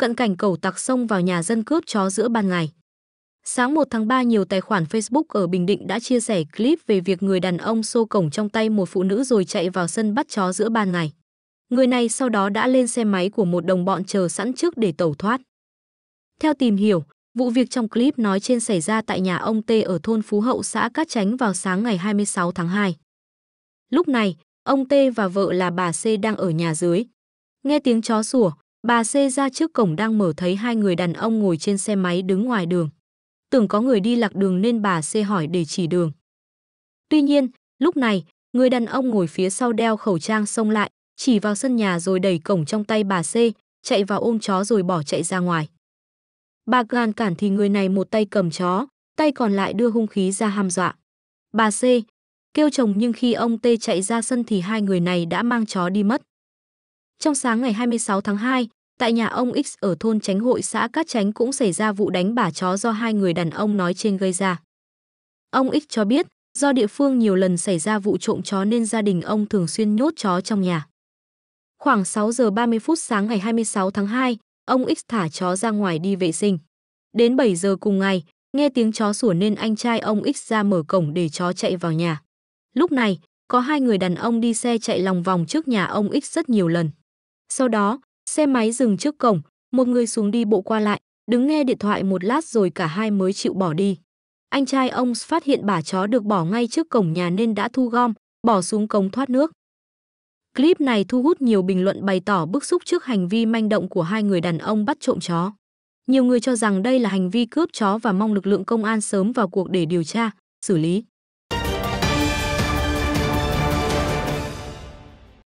cận cảnh cầu tặc xông vào nhà dân cướp chó giữa ban ngày. Sáng 1 tháng 3 nhiều tài khoản Facebook ở Bình Định đã chia sẻ clip về việc người đàn ông xô cổng trong tay một phụ nữ rồi chạy vào sân bắt chó giữa ban ngày. Người này sau đó đã lên xe máy của một đồng bọn chờ sẵn trước để tẩu thoát. Theo tìm hiểu, vụ việc trong clip nói trên xảy ra tại nhà ông T ở thôn Phú Hậu xã Cát Chánh vào sáng ngày 26 tháng 2. Lúc này, ông T và vợ là bà C đang ở nhà dưới. Nghe tiếng chó sủa, Bà C ra trước cổng đang mở thấy hai người đàn ông ngồi trên xe máy đứng ngoài đường. Tưởng có người đi lạc đường nên bà C hỏi để chỉ đường. Tuy nhiên, lúc này, người đàn ông ngồi phía sau đeo khẩu trang xông lại, chỉ vào sân nhà rồi đẩy cổng trong tay bà C, chạy vào ôm chó rồi bỏ chạy ra ngoài. Bà gan cản thì người này một tay cầm chó, tay còn lại đưa hung khí ra ham dọa. Bà C kêu chồng nhưng khi ông T chạy ra sân thì hai người này đã mang chó đi mất. Trong sáng ngày 26 tháng 2, tại nhà ông X ở thôn Tránh Hội xã Cát Tránh cũng xảy ra vụ đánh bả chó do hai người đàn ông nói trên gây ra. Ông X cho biết, do địa phương nhiều lần xảy ra vụ trộm chó nên gia đình ông thường xuyên nhốt chó trong nhà. Khoảng 6 giờ 30 phút sáng ngày 26 tháng 2, ông X thả chó ra ngoài đi vệ sinh. Đến 7 giờ cùng ngày, nghe tiếng chó sủa nên anh trai ông X ra mở cổng để chó chạy vào nhà. Lúc này, có hai người đàn ông đi xe chạy lòng vòng trước nhà ông X rất nhiều lần. Sau đó, xe máy dừng trước cổng, một người xuống đi bộ qua lại, đứng nghe điện thoại một lát rồi cả hai mới chịu bỏ đi. Anh trai ông phát hiện bả chó được bỏ ngay trước cổng nhà nên đã thu gom, bỏ xuống cống thoát nước. Clip này thu hút nhiều bình luận bày tỏ bức xúc trước hành vi manh động của hai người đàn ông bắt trộm chó. Nhiều người cho rằng đây là hành vi cướp chó và mong lực lượng công an sớm vào cuộc để điều tra, xử lý.